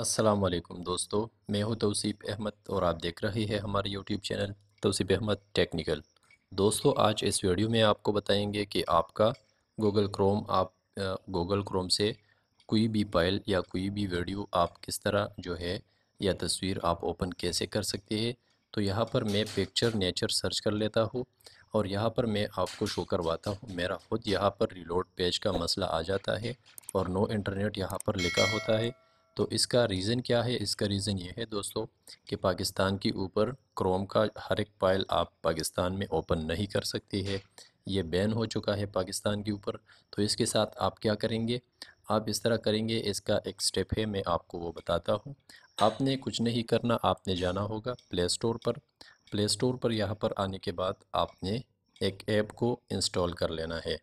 अस्सलाम दोस्तों मैं हूं तोसीफ़ अहमद और आप देख रहे हैं हमारे YouTube channel Tauseef Ahmad technical दोस्तों आज इस वीडियो में आपको बताएंगे कि आपका गूगल क्रोम आप गूगल क्रोम से कोई भी फाइल या कोई भी वीडियो आप किस तरह जो है या तस्वीर आप ओपन कैसे कर सकते हैं तो यहाँ पर मैं पिक्चर नेचर सर्च कर लेता हूँ और यहाँ पर मैं आपको शो करवाता हूँ मेरा खुद यहाँ पर रिलोड पेज का मसला आ जाता है और नो इंटरनेट यहाँ पर लिखा होता है तो इसका रीज़न क्या है इसका रीज़न ये है दोस्तों कि पाकिस्तान के ऊपर क्रोम का हर एक फाइल आप पाकिस्तान में ओपन नहीं कर सकती है ये बैन हो चुका है पाकिस्तान के ऊपर तो इसके साथ आप क्या करेंगे आप इस तरह करेंगे इसका एक स्टेप है मैं आपको वो बताता हूँ आपने कुछ नहीं करना आपने जाना होगा प्ले स्टोर पर प्ले स्टोर पर यहाँ पर आने के बाद आपने एक ऐप को इंस्टॉल कर लेना है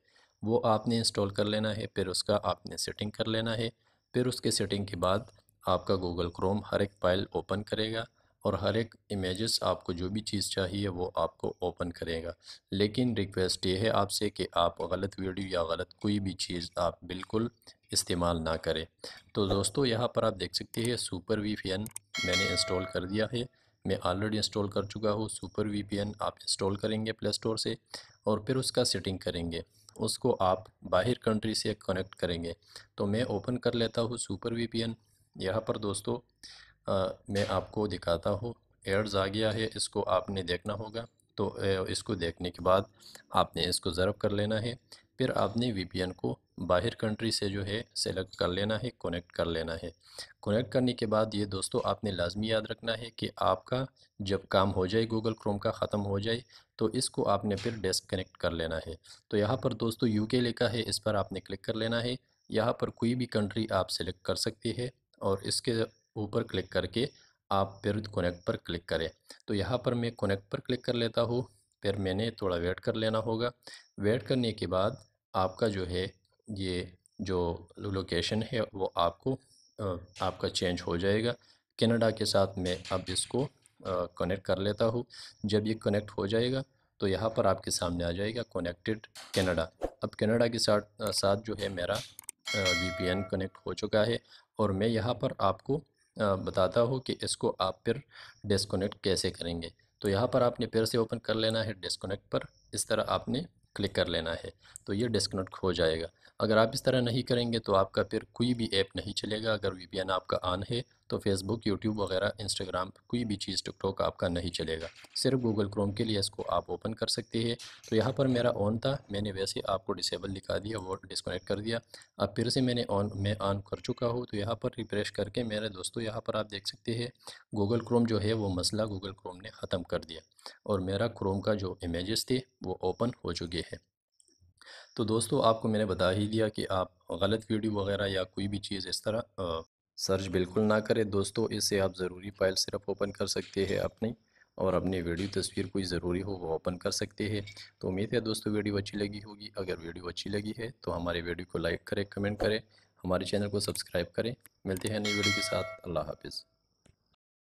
वो आपने इंस्टॉल कर लेना है फिर उसका आपने सेटिंग कर लेना है फिर उसके सेटिंग के बाद आपका गूगल क्रोम हर एक फाइल ओपन करेगा और हर एक इमेजेस आपको जो भी चीज़ चाहिए वो आपको ओपन करेगा लेकिन रिक्वेस्ट ये है आपसे कि आप गलत वीडियो या गलत कोई भी चीज़ आप बिल्कुल इस्तेमाल ना करें तो दोस्तों यहाँ पर आप देख सकते हैं सुपर वी मैंने इंस्टॉल कर दिया है मैं ऑलरेडी इंस्टॉल कर चुका हूँ सुपर वी आप इंस्टॉल करेंगे प्ले स्टोर से और फिर उसका सेटिंग करेंगे उसको आप बाहर कंट्री से कनेक्ट करेंगे तो मैं ओपन कर लेता हूँ सुपर वी पी एन यहाँ पर दोस्तों आ, मैं आपको दिखाता हूँ एड्स आ गया है इसको आपने देखना होगा तो इसको देखने के बाद आपने इसको ज़रब कर लेना है फिर आपने वी पी एन को बाहर कंट्री से जो है सेलेक्ट कर लेना है कनेक्ट कर लेना है कनेक्ट करने के बाद ये दोस्तों आपने लाजमी याद रखना है कि आपका जब काम हो जाए गूगल क्रोम का ख़त्म हो जाए तो इसको आपने फिर कनेक्ट कर लेना है तो यहाँ पर दोस्तों के लिखा है इस पर आपने क्लिक कर लेना है यहाँ पर कोई भी कंट्री आप सेलेक्ट कर सकती है और इसके ऊपर क्लिक करके आप फिर कनेक्ट पर क्लिक करें तो यहाँ पर मैं कनेक्ट पर क्लिक कर लेता हूँ फिर मैंने थोड़ा वेट कर लेना होगा वेट करने के बाद आपका जो है ये जो लोकेशन है वो आपको आपका चेंज हो जाएगा कनाडा के साथ मैं अब इसको कनेक्ट कर लेता हूँ जब ये कनेक्ट हो जाएगा तो यहाँ पर आपके सामने आ जाएगा कनेक्टेड कनाडा अब कनाडा के साथ साथ जो है मेरा वीपीएन कनेक्ट हो चुका है और मैं यहाँ पर आपको बताता हूँ कि इसको आप फिर डिसकनेक्ट कैसे करेंगे तो यहाँ पर आपने फिर से ओपन कर लेना है डिसकनेक्ट पर इस तरह आपने क्लिक कर लेना है तो ये डिस्कनेक्ट हो जाएगा अगर आप इस तरह नहीं करेंगे तो आपका फिर कोई भी ऐप नहीं चलेगा अगर वी आपका ऑन है तो फेसबुक यूट्यूब वगैरह इंस्टाग्राम कोई भी चीज़ टिकटॉक आपका नहीं चलेगा सिर्फ गूगल क्रोम के लिए इसको आप ओपन कर सकते हैं तो यहाँ पर मेरा ऑन था मैंने वैसे आपको डिसेबल दिखा दिया वो डिस्कनेक्ट कर दिया अब फिर से मैंने ऑन मैं ऑन कर चुका हूँ तो यहाँ पर रिफ्रेश करके मेरे दोस्तों यहाँ पर आप देख सकते हैं गूगल क्रोम जो है वो मसला गूगल क्रोम ने ख़त्म कर दिया और मेरा क्रोम का जो इमेजेस थे वो ओपन हो चुके हैं तो दोस्तों आपको मैंने बता ही दिया कि आप गलत वीडियो वगैरह या कोई भी चीज़ इस तरह सर्च बिल्कुल ना करें दोस्तों इससे आप ज़रूरी फाइल सिर्फ ओपन कर सकते हैं अपनी और अपनी वीडियो तस्वीर कोई ज़रूरी हो वो ओपन कर सकते हैं तो उम्मीद है दोस्तों वीडियो अच्छी लगी होगी अगर वीडियो अच्छी लगी है तो हमारे वीडियो को लाइक करें कमेंट करें हमारे चैनल को सब्सक्राइब करें मिलते हैं नई वीडियो के साथ अल्लाह हाफिज़